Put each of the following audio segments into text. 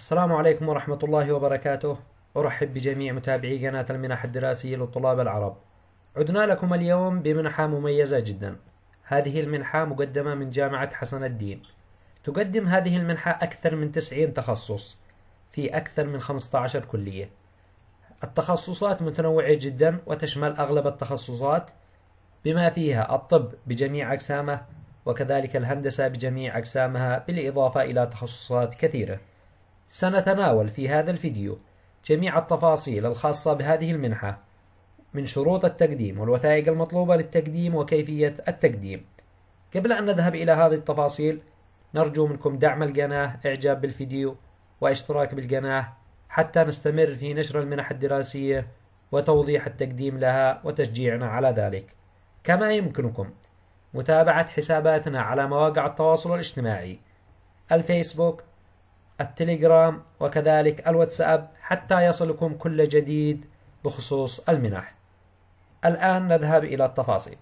السلام عليكم ورحمة الله وبركاته أرحب بجميع متابعي قناة المنح الدراسية للطلاب العرب عدنا لكم اليوم بمنحة مميزة جدا هذه المنحة مقدمة من جامعة حسن الدين تقدم هذه المنحة أكثر من 90 تخصص في أكثر من 15 كلية التخصصات متنوعة جدا وتشمل أغلب التخصصات بما فيها الطب بجميع أقسامه وكذلك الهندسة بجميع أقسامها بالإضافة إلى تخصصات كثيرة سنتناول في هذا الفيديو جميع التفاصيل الخاصة بهذه المنحة من شروط التقديم والوثائق المطلوبة للتقديم وكيفية التقديم قبل أن نذهب إلى هذه التفاصيل نرجو منكم دعم القناة إعجاب بالفيديو واشتراك بالقناة حتى نستمر في نشر المنح الدراسية وتوضيح التقديم لها وتشجيعنا على ذلك كما يمكنكم متابعة حساباتنا على مواقع التواصل الاجتماعي الفيسبوك التليجرام وكذلك الواتساب حتى يصلكم كل جديد بخصوص المنح الآن نذهب إلى التفاصيل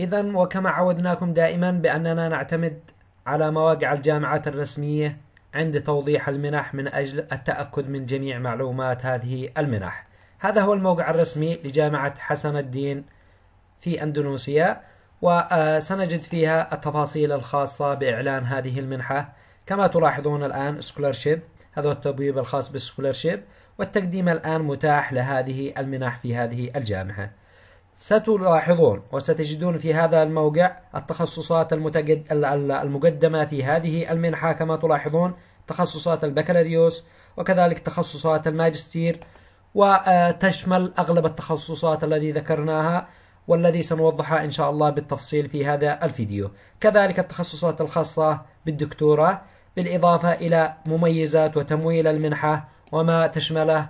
إذا وكما عودناكم دائما بأننا نعتمد على مواقع الجامعات الرسمية عند توضيح المنح من أجل التأكد من جميع معلومات هذه المنح هذا هو الموقع الرسمي لجامعة حسن الدين في أندونوسيا وسنجد فيها التفاصيل الخاصة بإعلان هذه المنحة كما تلاحظون الآن سكولرشيب هذا التبويب الخاص بالسكولرشيب والتقديم الآن متاح لهذه المنح في هذه الجامعة ستلاحظون وستجدون في هذا الموقع التخصصات المقدمة في هذه المنحة كما تلاحظون تخصصات البكالوريوس وكذلك تخصصات الماجستير وتشمل آه، أغلب التخصصات الذي ذكرناها والذي سنوضحها إن شاء الله بالتفصيل في هذا الفيديو كذلك التخصصات الخاصة بالدكتورة بالإضافة إلى مميزات وتمويل المنحة وما تشمله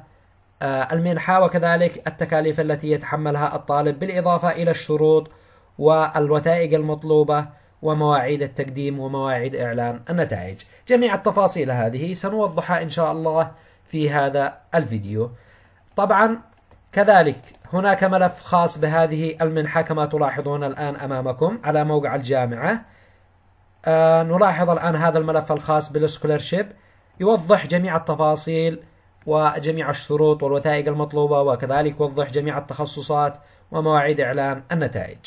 آه، المنحة وكذلك التكاليف التي يتحملها الطالب بالإضافة إلى الشروط والوثائق المطلوبة ومواعيد التقديم ومواعيد إعلان النتائج جميع التفاصيل هذه سنوضحها إن شاء الله في هذا الفيديو طبعا كذلك هناك ملف خاص بهذه المنحة كما تلاحظون الآن أمامكم على موقع الجامعة آه، نلاحظ الآن هذا الملف الخاص بالسكولرشيب يوضح جميع التفاصيل وجميع الشروط والوثائق المطلوبة وكذلك وضح جميع التخصصات ومواعيد إعلان النتائج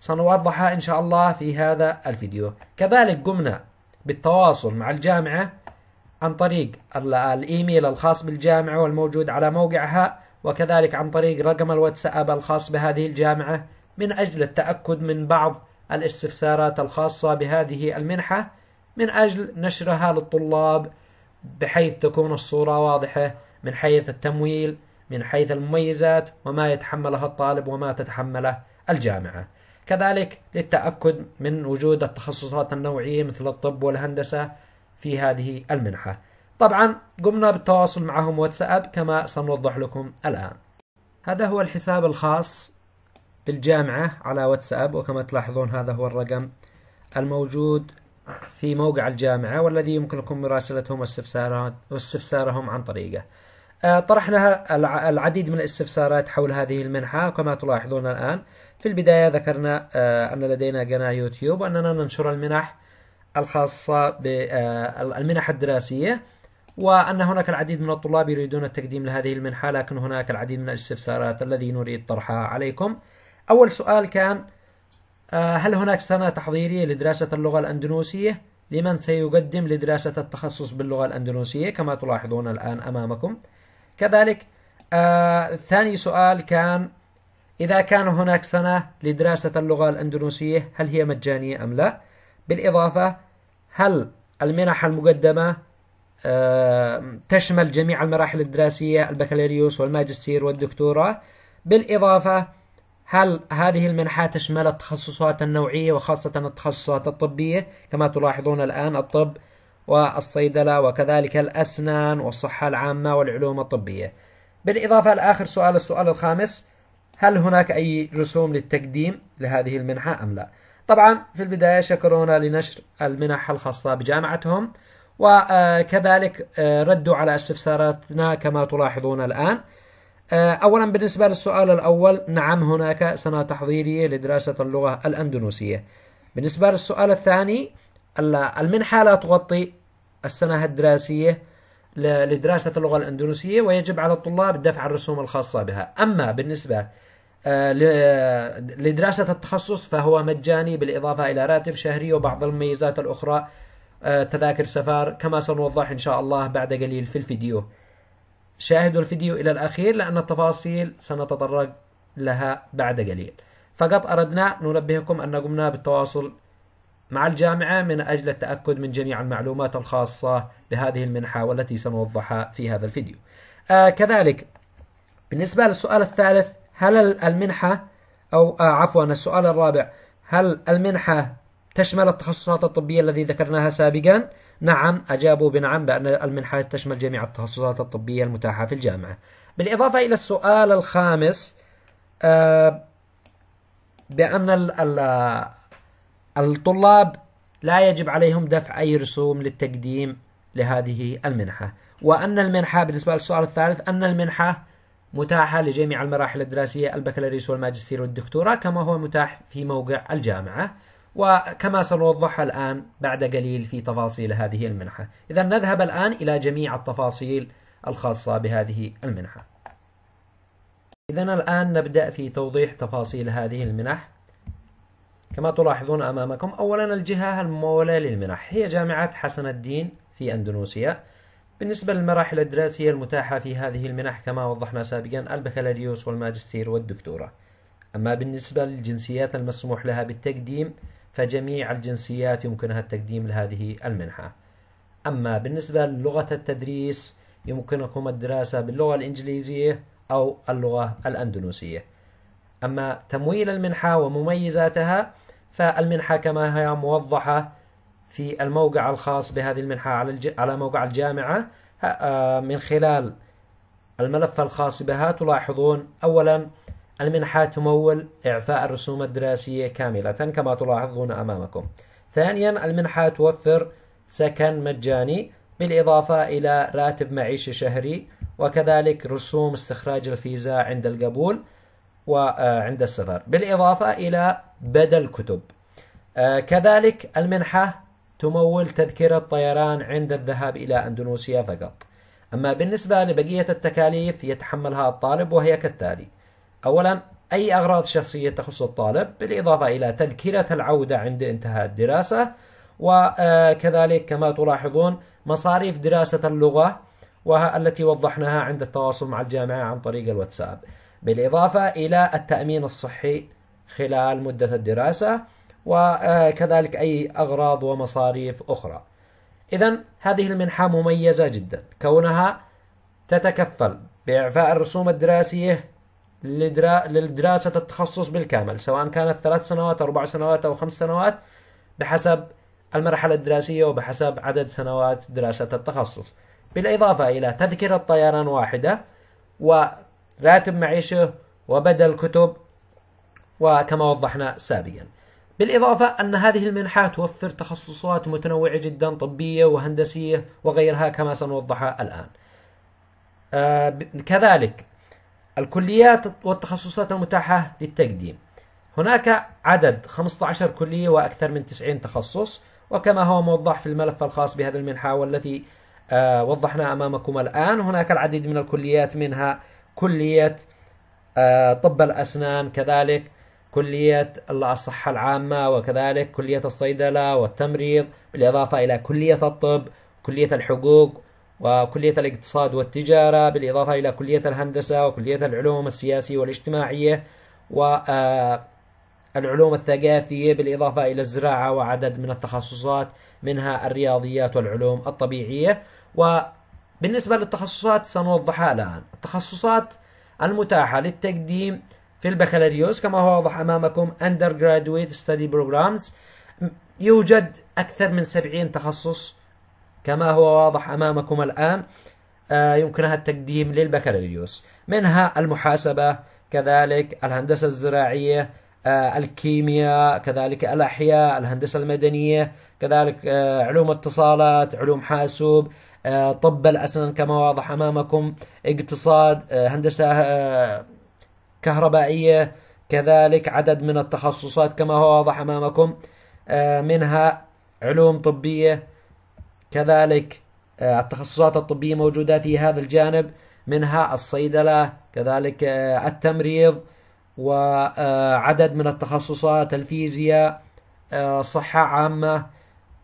سنوضحها إن شاء الله في هذا الفيديو كذلك قمنا بالتواصل مع الجامعة عن طريق الإيميل الخاص بالجامعة والموجود على موقعها وكذلك عن طريق رقم الواتساب الخاص بهذه الجامعة من أجل التأكد من بعض الاستفسارات الخاصة بهذه المنحة من أجل نشرها للطلاب بحيث تكون الصورة واضحة من حيث التمويل من حيث المميزات وما يتحملها الطالب وما تتحمله الجامعة كذلك للتأكد من وجود التخصصات النوعية مثل الطب والهندسة في هذه المنحة طبعا قمنا بالتواصل معهم واتساب كما سنوضح لكم الآن هذا هو الحساب الخاص بالجامعة على واتساب وكما تلاحظون هذا هو الرقم الموجود في موقع الجامعة والذي يمكنكم مراسلتهم واستفسارهم عن طريقه آه، طرحنا العديد من الاستفسارات حول هذه المنحة كما تلاحظون الآن في البداية ذكرنا آه، أن لدينا قناة يوتيوب وأننا ننشر المنح الخاصة بالمنح آه، الدراسية وأن هناك العديد من الطلاب يريدون التقديم لهذه المنحة لكن هناك العديد من الاستفسارات الذي نريد طرحها عليكم أول سؤال كان آه، هل هناك سنة تحضيرية لدراسة اللغة الأندونوسية؟ لمن سيقدم لدراسة التخصص باللغة الأندونوسية كما تلاحظون الآن أمامكم كذلك آه ثاني سؤال كان إذا كان هناك سنة لدراسة اللغة الأندونوسية هل هي مجانية أم لا؟ بالإضافة هل المنح المقدمة آه تشمل جميع المراحل الدراسية البكالوريوس والماجستير والدكتوراه؟ بالإضافة هل هذه المنحة تشمل التخصصات النوعية وخاصة التخصصات الطبية كما تلاحظون الآن الطب والصيدلة وكذلك الأسنان والصحة العامة والعلوم الطبية بالإضافة لآخر سؤال السؤال الخامس هل هناك أي رسوم للتقديم لهذه المنحة أم لا طبعا في البداية شكرونا لنشر المنح الخاصة بجامعتهم وكذلك آه، ردوا على استفساراتنا كما تلاحظون الآن آه، أولا بالنسبة للسؤال الأول نعم هناك سنة تحضيرية لدراسة اللغة الأندونوسية بالنسبة للسؤال الثاني المنحة لا تغطي السنة الدراسية لدراسة اللغة الأندونوسية ويجب على الطلاب دفع الرسوم الخاصة بها أما بالنسبة آه، لدراسة التخصص فهو مجاني بالإضافة إلى راتب شهري وبعض المميزات الأخرى آه، تذاكر سفر كما سنوضح إن شاء الله بعد قليل في الفيديو شاهدوا الفيديو إلى الأخير لأن التفاصيل سنتطرق لها بعد قليل فقط أردنا ننبهكم أن قمنا بالتواصل مع الجامعة من أجل التأكد من جميع المعلومات الخاصة بهذه المنحة والتي سنوضحها في هذا الفيديو آه كذلك بالنسبة للسؤال الثالث هل المنحة أو آه عفوا السؤال الرابع هل المنحة تشمل التخصصات الطبية الذي ذكرناها سابقا نعم أجابوا بنعم بأن المنحة تشمل جميع التخصصات الطبية المتاحة في الجامعة بالإضافة إلى السؤال الخامس آه، بأن الطلاب لا يجب عليهم دفع أي رسوم للتقديم لهذه المنحة وأن المنحة بالنسبة للسؤال الثالث أن المنحة متاحة لجميع المراحل الدراسية البكالوريوس والماجستير والدكتوراه كما هو متاح في موقع الجامعة وكما سنوضحها الآن بعد قليل في تفاصيل هذه المنحة إذا نذهب الآن إلى جميع التفاصيل الخاصة بهذه المنحة إذا الآن نبدأ في توضيح تفاصيل هذه المنح كما تلاحظون أمامكم أولا الجهة الممولة للمنح هي جامعة حسن الدين في أندونوسيا بالنسبة للمراحل الدراسية المتاحة في هذه المنح كما وضحنا سابقا البكالوريوس والماجستير والدكتوراه أما بالنسبة للجنسيات المسموح لها بالتقديم فجميع الجنسيات يمكنها التقديم لهذه المنحة أما بالنسبة للغة التدريس يمكنكم الدراسة باللغة الإنجليزية أو اللغة الأندونوسية أما تمويل المنحة ومميزاتها فالمنحة كما هي موضحة في الموقع الخاص بهذه المنحة على, الج... على موقع الجامعة آه، من خلال الملف الخاص بها تلاحظون أولا المنحة تمول إعفاء الرسوم الدراسية كاملة كما تلاحظون أمامكم ثانيا المنحة توفر سكن مجاني بالإضافة إلى راتب معيشة شهري وكذلك رسوم استخراج الفيزا عند القبول وعند آه، السفر بالإضافة إلى بدل كتب آه، كذلك المنحة تمول تذكرة طيران عند الذهاب إلى أندونيسيا فقط أما بالنسبة لبقية التكاليف يتحملها الطالب وهي كالتالي أولا أي أغراض شخصية تخص الطالب بالإضافة إلى تذكرة العودة عند انتهاء الدراسة وكذلك آه، كما تلاحظون مصاريف دراسة اللغة والتي وضحناها عند التواصل مع الجامعة عن طريق الواتساب بالإضافة إلى التأمين الصحي خلال مدة الدراسة وكذلك آه، أي أغراض ومصاريف أخرى إذا هذه المنحة مميزة جدا كونها تتكفل بإعفاء الرسوم الدراسية لدراسة التخصص بالكامل سواء كانت ثلاث سنوات أو أربع سنوات أو خمس سنوات بحسب المرحلة الدراسية وبحسب عدد سنوات دراسة التخصص بالإضافة إلى تذكرة طيران واحدة وراتب معيشه وبدل كتب وكما وضحنا سابقا بالإضافة أن هذه المنحة توفر تخصصات متنوعة جدا طبية وهندسية وغيرها كما سنوضحها الآن آه، كذلك الكليات والتخصصات المتاحة للتقديم هناك عدد 15 كلية وأكثر من 90 تخصص وكما هو موضح في الملف الخاص بهذه المنحة والتي آه، وضحنا أمامكم الآن هناك العديد من الكليات منها كلية آه، طب الأسنان كذلك كلية الصحة العامة وكذلك كلية الصيدلة والتمريض بالإضافة إلى كلية الطب كلية الحقوق وكلية الاقتصاد والتجارة بالإضافة إلى كلية الهندسة وكلية العلوم السياسية والاجتماعية والعلوم آه، الثقافية بالإضافة إلى الزراعة وعدد من التخصصات منها الرياضيات والعلوم الطبيعية وبالنسبة للتخصصات سنوضحها الآن التخصصات المتاحة للتقديم في البكالوريوس كما هو واضح أمامكم Undergraduate Study Programs يوجد أكثر من 70 تخصص كما هو واضح أمامكم الآن آه، يمكنها التقديم للبكالوريوس منها المحاسبة كذلك الهندسة الزراعية آه، الكيمياء كذلك الأحياء الهندسة المدنية كذلك آه، علوم اتصالات علوم حاسوب طب الأسنان كما واضح أمامكم اقتصاد هندسة كهربائية كذلك عدد من التخصصات كما هو واضح أمامكم منها علوم طبية كذلك آه، التخصصات الطبية موجودة في هذا الجانب منها الصيدلة كذلك آه، التمريض وعدد آه، من التخصصات الفيزياء صحة عامة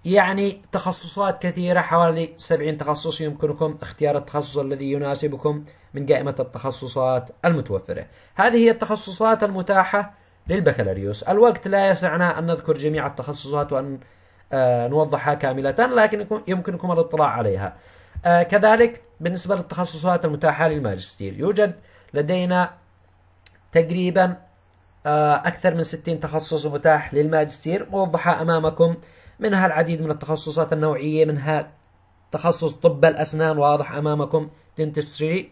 يعني تخصصات كثيرة حوالي 70 تخصص يمكنكم اختيار التخصص الذي يناسبكم من قائمة التخصصات المتوفرة هذه هي التخصصات المتاحة للبكالوريوس الوقت لا يسعنا أن نذكر جميع التخصصات وأن آه، نوضحها كاملة لكن يمكنكم الاطلاع عليها آه، كذلك بالنسبة للتخصصات المتاحة للماجستير يوجد لدينا تقريبا آه، أكثر من 60 تخصص متاح للماجستير موضحة أمامكم منها العديد من التخصصات النوعية منها تخصص طب الأسنان واضح أمامكم dentistry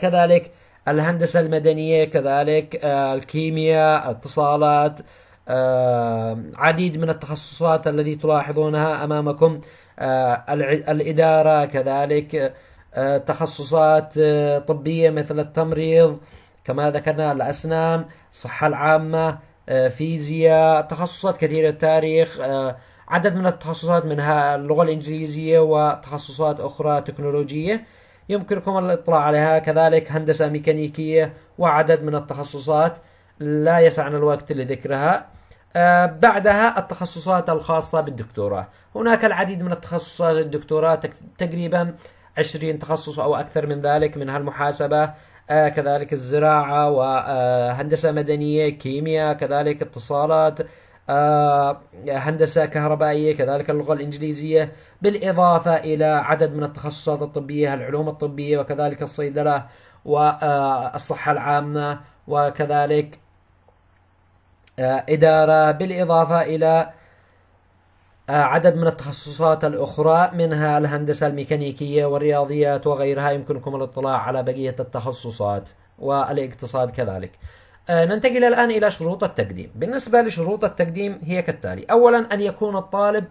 كذلك الهندسة المدنية كذلك الكيمياء اتصالات آه، عديد من التخصصات التي تلاحظونها أمامكم آه، الإدارة كذلك آه، تخصصات طبية مثل التمريض كما ذكرنا الأسنان الصحة العامة فيزياء تخصصات كثيرة التاريخ عدد من التخصصات منها اللغة الإنجليزية وتخصصات أخرى تكنولوجية يمكنكم الاطلاع عليها كذلك هندسة ميكانيكية وعدد من التخصصات لا يسعنا الوقت لذكرها بعدها التخصصات الخاصة بالدكتوراه هناك العديد من التخصصات للدكتوراه تقريبا 20 تخصص أو أكثر من ذلك منها المحاسبة آه، كذلك الزراعة وهندسة آه، مدنية كيمياء كذلك اتصالات آه، هندسة كهربائية كذلك اللغة الإنجليزية بالإضافة إلى عدد من التخصصات الطبية العلوم الطبية وكذلك الصيدلة والصحة العامة وكذلك إدارة بالإضافة إلى آه، عدد من التخصصات الأخرى منها الهندسة الميكانيكية والرياضيات وغيرها يمكنكم الاطلاع على بقية التخصصات والاقتصاد كذلك آه، ننتقل الآن إلى شروط التقديم بالنسبة لشروط التقديم هي كالتالي أولا أن يكون الطالب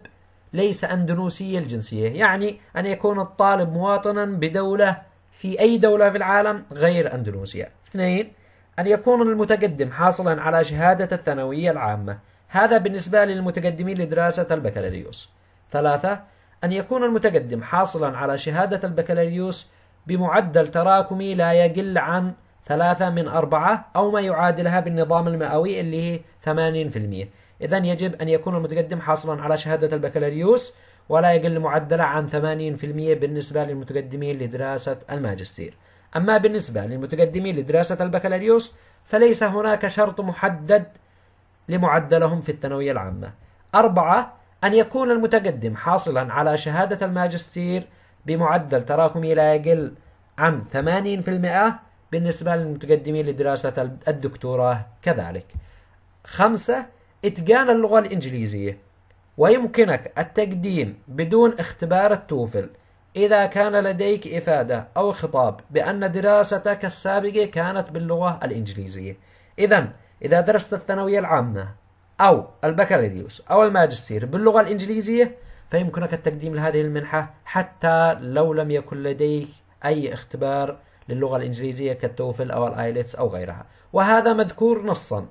ليس أندونوسي الجنسية يعني أن يكون الطالب مواطنا بدولة في أي دولة في العالم غير أندونوسيا اثنين أن يكون المتقدم حاصلا على شهادة الثانوية العامة هذا بالنسبة للمتقدمين لدراسة البكالوريوس ثلاثة أن يكون المتقدم حاصلا على شهادة البكالوريوس بمعدل تراكمي لا يقل عن ثلاثة من أربعة أو ما يعادلها بالنظام المئوي اللي هي ثمانين في المية إذا يجب أن يكون المتقدم حاصلا على شهادة البكالوريوس ولا يقل معدله عن ثمانين في المية بالنسبة للمتقدمين لدراسة الماجستير أما بالنسبة للمتقدمين لدراسة البكالوريوس فليس هناك شرط محدد لمعدلهم في الثانوية العامة. أربعة أن يكون المتقدم حاصلا على شهادة الماجستير بمعدل تراكمي لا يقل عن 80% بالنسبة للمتقدمين لدراسة الدكتوراه كذلك. خمسة إتقان اللغة الإنجليزية ويمكنك التقديم بدون اختبار التوفل إذا كان لديك إفادة أو خطاب بأن دراستك السابقة كانت باللغة الإنجليزية إذا إذا درست الثانوية العامة أو البكالوريوس أو الماجستير باللغة الإنجليزية فيمكنك التقديم لهذه المنحة حتى لو لم يكن لديك أي اختبار للغة الإنجليزية كالتوفل أو الآيلتس أو غيرها وهذا مذكور نصا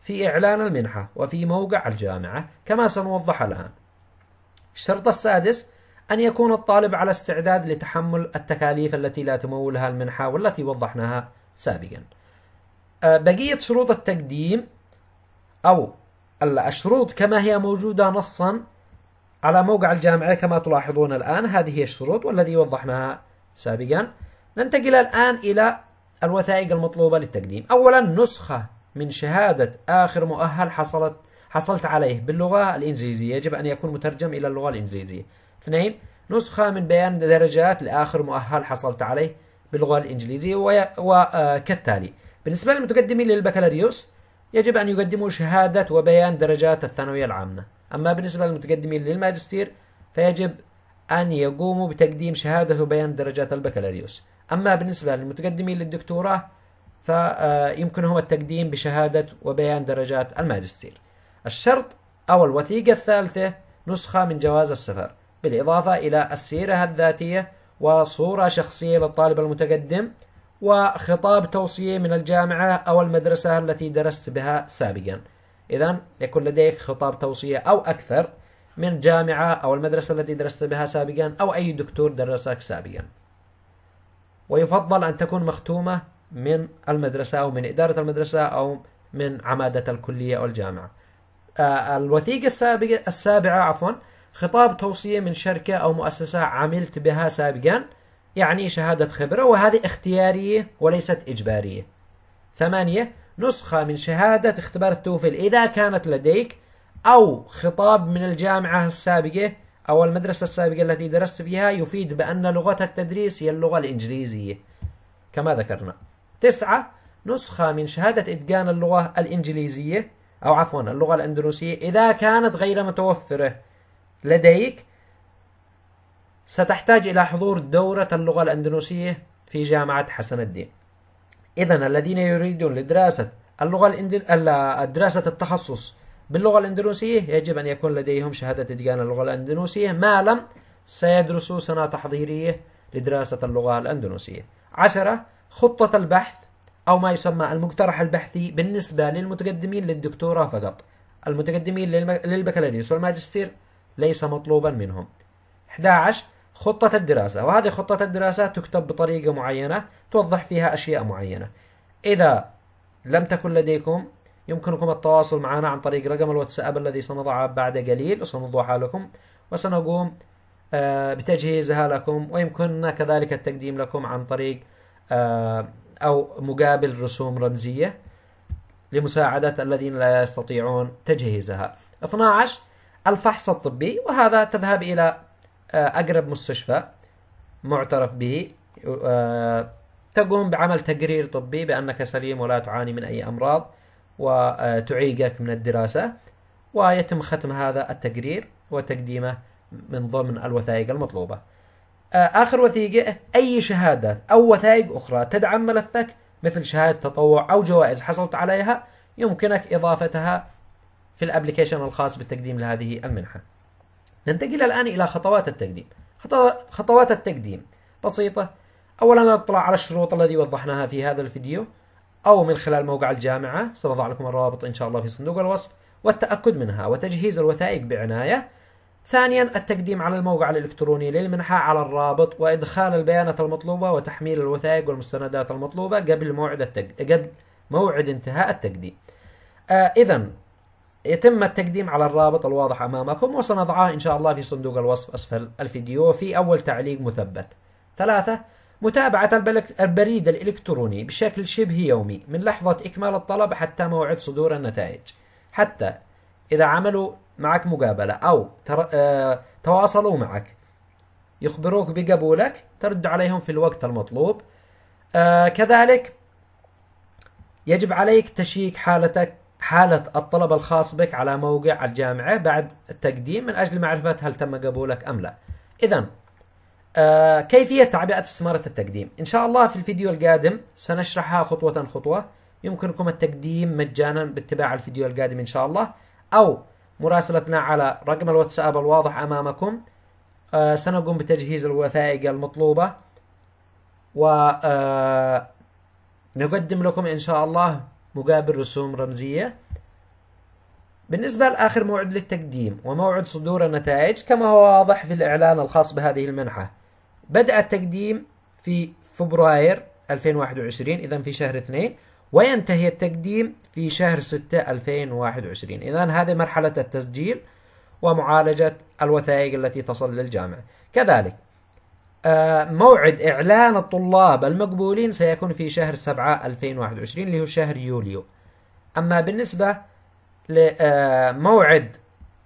في إعلان المنحة وفي موقع الجامعة كما سنوضح الآن الشرط السادس أن يكون الطالب على استعداد لتحمل التكاليف التي لا تمولها المنحة والتي وضحناها سابقا أه، بقية شروط التقديم أو الشروط كما هي موجودة نصا على موقع الجامعة كما تلاحظون الآن هذه هي الشروط والذي وضحناها سابقا ننتقل الآن إلى الوثائق المطلوبة للتقديم أولا نسخة من شهادة آخر مؤهل حصلت حصلت عليه باللغة الإنجليزية يجب أن يكون مترجم إلى اللغة الإنجليزية اثنين نسخة من بيان درجات لآخر مؤهل حصلت عليه باللغة الإنجليزية وكالتالي آه، بالنسبة للمتقدمين للبكالوريوس يجب أن يقدموا شهادة وبيان درجات الثانوية العامة أما بالنسبة للمتقدمين للماجستير فيجب أن يقوموا بتقديم شهادة وبيان درجات البكالوريوس أما بالنسبة للمتقدمين للدكتوراه فيمكنهم التقديم بشهادة وبيان درجات الماجستير الشرط أو الوثيقة الثالثة نسخة من جواز السفر بالإضافة إلى السيرة الذاتية وصورة شخصية للطالب المتقدم وخطاب توصية من الجامعة أو المدرسة التي درست بها سابقا إذا يكون لديك خطاب توصية أو أكثر من جامعة أو المدرسة التي درست بها سابقا أو أي دكتور درسك سابقا ويفضل أن تكون مختومة من المدرسة أو من إدارة المدرسة أو من عمادة الكلية أو الجامعة آه، الوثيقة السابقة السابعة عفوا خطاب توصية من شركة أو مؤسسة عملت بها سابقا يعني شهادة خبرة وهذه اختيارية وليست إجبارية ثمانية نسخة من شهادة اختبار التوفل إذا كانت لديك أو خطاب من الجامعة السابقة أو المدرسة السابقة التي درست فيها يفيد بأن لغة التدريس هي اللغة الإنجليزية كما ذكرنا تسعة نسخة من شهادة إتقان اللغة الإنجليزية أو عفوا اللغة الأندونيسية إذا كانت غير متوفرة لديك ستحتاج إلى حضور دورة اللغة الأندونيسية في جامعة حسن الدين إذا الذين يريدون لدراسة اللغة الاندل... دراسة التخصص باللغة الإندونيسية يجب أن يكون لديهم شهادة إتقان اللغة الإندونيسية ما لم سيدرسوا سنة تحضيرية لدراسة اللغة الأندونيسية عشرة خطة البحث أو ما يسمى المقترح البحثي بالنسبة للمتقدمين للدكتوراه فقط المتقدمين للبكالوريوس والماجستير ليس مطلوبا منهم 11 خطة الدراسة وهذه خطة الدراسة تكتب بطريقة معينة توضح فيها أشياء معينة إذا لم تكن لديكم يمكنكم التواصل معنا عن طريق رقم الواتساب الذي سنضعه بعد قليل وسنوضعها لكم وسنقوم آه، بتجهيزها لكم ويمكننا كذلك التقديم لكم عن طريق آه، أو مقابل رسوم رمزية لمساعدة الذين لا يستطيعون تجهيزها 12 الفحص الطبي وهذا تذهب إلى آه، أقرب مستشفى معترف به آه، تقوم بعمل تقرير طبي بأنك سليم ولا تعاني من أي أمراض وتعيقك من الدراسة ويتم ختم هذا التقرير وتقديمه من ضمن الوثائق المطلوبة آه، آخر وثيقة أي شهادات أو وثائق أخرى تدعم ملفك مثل شهادة تطوع أو جوائز حصلت عليها يمكنك إضافتها في الابلكيشن الخاص بالتقديم لهذه المنحة ننتقل الآن إلى خطوات التقديم خطوات التقديم بسيطة أولا نطلع على الشروط الذي وضحناها في هذا الفيديو أو من خلال موقع الجامعة سنضع لكم الروابط إن شاء الله في صندوق الوصف والتأكد منها وتجهيز الوثائق بعناية ثانيا التقديم على الموقع الإلكتروني للمنحة على الرابط وإدخال البيانات المطلوبة وتحميل الوثائق والمستندات المطلوبة قبل موعد التق... قبل موعد انتهاء التقديم آه إذا يتم التقديم على الرابط الواضح أمامكم وسنضعه إن شاء الله في صندوق الوصف أسفل الفيديو في أول تعليق مثبت. ثلاثة متابعة البريد الإلكتروني بشكل شبه يومي من لحظة إكمال الطلب حتى موعد صدور النتائج حتى إذا عملوا معك مقابلة أو آه، تواصلوا معك يخبروك بقبولك ترد عليهم في الوقت المطلوب آه، كذلك يجب عليك تشيك حالتك حالة الطلب الخاص بك على موقع الجامعة بعد التقديم من أجل معرفة هل تم قبولك أم لا إذا آه كيفية تعبئة استمارة التقديم إن شاء الله في الفيديو القادم سنشرحها خطوة خطوة يمكنكم التقديم مجانا باتباع الفيديو القادم إن شاء الله أو مراسلتنا على رقم الواتساب الواضح أمامكم آه سنقوم بتجهيز الوثائق المطلوبة ونقدم آه، لكم إن شاء الله مقابل رسوم رمزية بالنسبة لآخر موعد للتقديم وموعد صدور النتائج كما هو واضح في الإعلان الخاص بهذه المنحة بدأ التقديم في فبراير 2021 إذا في شهر 2 وينتهي التقديم في شهر 6 2021 إذا هذه مرحلة التسجيل ومعالجة الوثائق التي تصل للجامعة كذلك آه، موعد إعلان الطلاب المقبولين سيكون في شهر 7 2021 اللي هو شهر يوليو أما بالنسبة لموعد آه،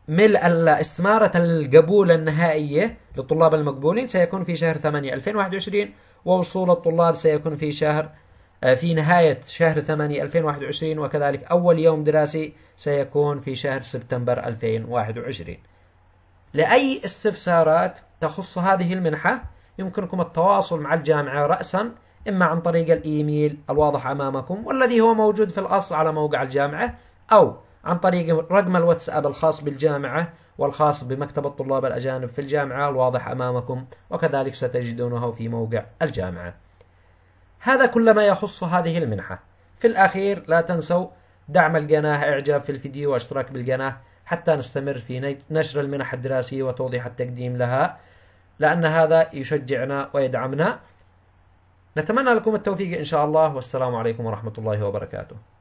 ملء استمارة القبول النهائية للطلاب المقبولين سيكون في شهر 8 2021 ووصول الطلاب سيكون في شهر آه، في نهاية شهر 8 2021 وكذلك أول يوم دراسي سيكون في شهر سبتمبر 2021 لأي استفسارات تخص هذه المنحة يمكنكم التواصل مع الجامعة رأسا إما عن طريق الإيميل الواضح أمامكم والذي هو موجود في الأصل على موقع الجامعة أو عن طريق رقم الواتساب الخاص بالجامعة والخاص بمكتب الطلاب الأجانب في الجامعة الواضح أمامكم وكذلك ستجدونه في موقع الجامعة هذا كل ما يخص هذه المنحة في الأخير لا تنسوا دعم القناة إعجاب في الفيديو واشتراك بالقناة حتى نستمر في نشر المنح الدراسية وتوضيح التقديم لها لأن هذا يشجعنا ويدعمنا نتمنى لكم التوفيق إن شاء الله والسلام عليكم ورحمة الله وبركاته